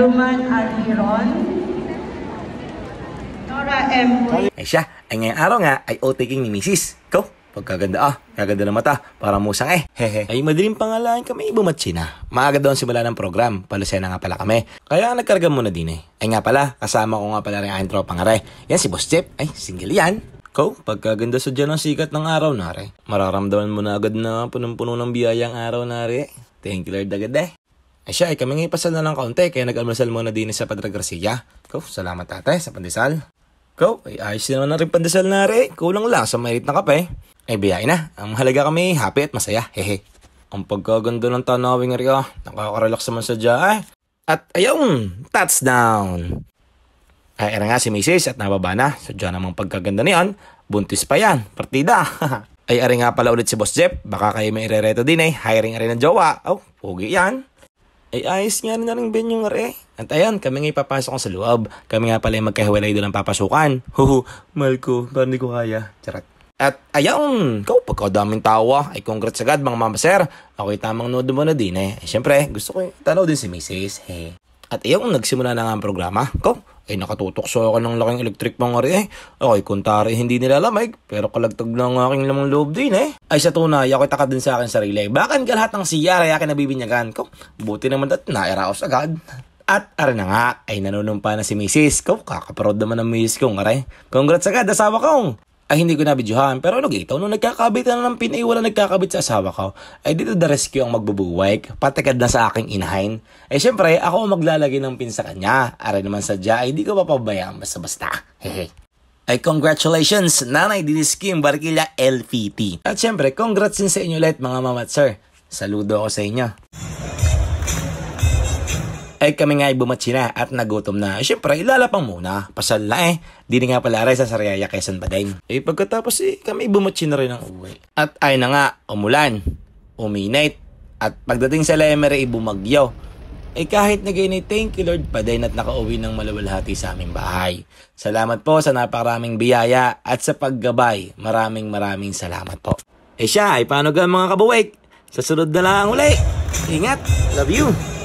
Ruman Almiron, Nora M. Ay siya, ay ngayong araw nga ay o-taking ni Mrs. Ko, pagkaganda ah, kaganda ng mata, para musang eh. Hehe. ay madaling pangalaan kami ibumatsi na. Maaga daw simula ng program, palusena nga pala kami. Kaya nagkarga muna din eh. Ay nga pala, kasama ko nga pala rin ang tropa nga Yan si Boss Chip, ay single yan. Ko, pagkaganda sa dyan ang sikat ng araw, nare. Mararamdaman mo na agad na punong-puno ng biyayang araw, nare. Thank you, Lord, agad eh. Ay siya, ay kami nga ipasal na lang kaunti, kaya nag-almasal muna din sa Padre Garcia. Ko, salamat ate sa pandesal. Ko, ay ayos naman na rin pandesal na rin. Kulang lasa, sa mainit na kape. Ay biyain na, ang mahalaga kami happy at masaya, hehe. Ang pagkaganda ng tanawin nga rin, ah. nakakarelax naman sa dya, eh. At ayun, touchdown! Ay, era nga si Mrs. at nababa na. So, dyan namang pagkaganda niyan, buntis pa yan, partida. ay, ari nga pala ulit si Boss Jeff. Baka kayo may irereto din eh, hiring ari ng jowa. Oh, pugi yan ay eh, ayos nga rin na rin Ben yung re. At ayan, kami nga ipapasok sa loob. Kami nga pala yung magkahiwalay doon ang papasukan. Huhu, mahal ko, parang ko kaya. Charot. At ayaw, ikaw, daming tawa, ay congrats agad mga mama sir. Ako'y tamang nood mo na din eh. eh Siyempre, gusto ko eh, tanaw din si Mrs. Hey. At ayaw, nagsimula na nga ang programa. Ko, ay eh, nakatutokso ako ng laking electric pangari eh. Okay, kung tari hindi nilalamig, pero kalagtag na ang aking lamang loob din eh. Ay sa tunay, ako taka din sa akin sarili. Eh. Bakan ka lahat ng siyara ay akin nabibinyagan ko. Buti naman at nairaos agad. At ara na nga, ay nanunumpa na si Mrs. ko. Kakaparod naman ang Mrs. ko, ngari. Congrats agad, asawa kong! ay hindi ko nabidyohan. Pero ano gito, nung nagkakabit na ng pin, wala nagkakabit sa asawa ko. Ay dito the rescue ang magbubuwek, patikad na sa aking inahin. Ay eh, syempre, ako ang maglalagay ng pin sa kanya. Aray naman sadya, ay hindi ko mapabayaan basta-basta. Hehe. Ay congratulations, Nanay Dinis Kim Barkilla LPT. At syempre, congrats din sa inyo lahat mga mama sir. Saludo ako sa inyo dahil kami nga ay bumatsina at nagutom na, syempre ilalapang muna. Pasal na eh. Di nga pala aray sa Sariaya Quezon pa din. Eh pagkatapos eh, kami bumatsina rin ng uwi. At ay na nga, umulan, uminit, at pagdating sa Lemery ay eh, bumagyo. Eh kahit na ganyan eh, thank you Lord pa din at nakauwi ng maluwalhati sa aming bahay. Salamat po sa napakaraming biyaya at sa paggabay. Maraming maraming salamat po. Eh siya ay paano gan mga kabuwik? Sa sunod na lang uli. Ingat. Love you.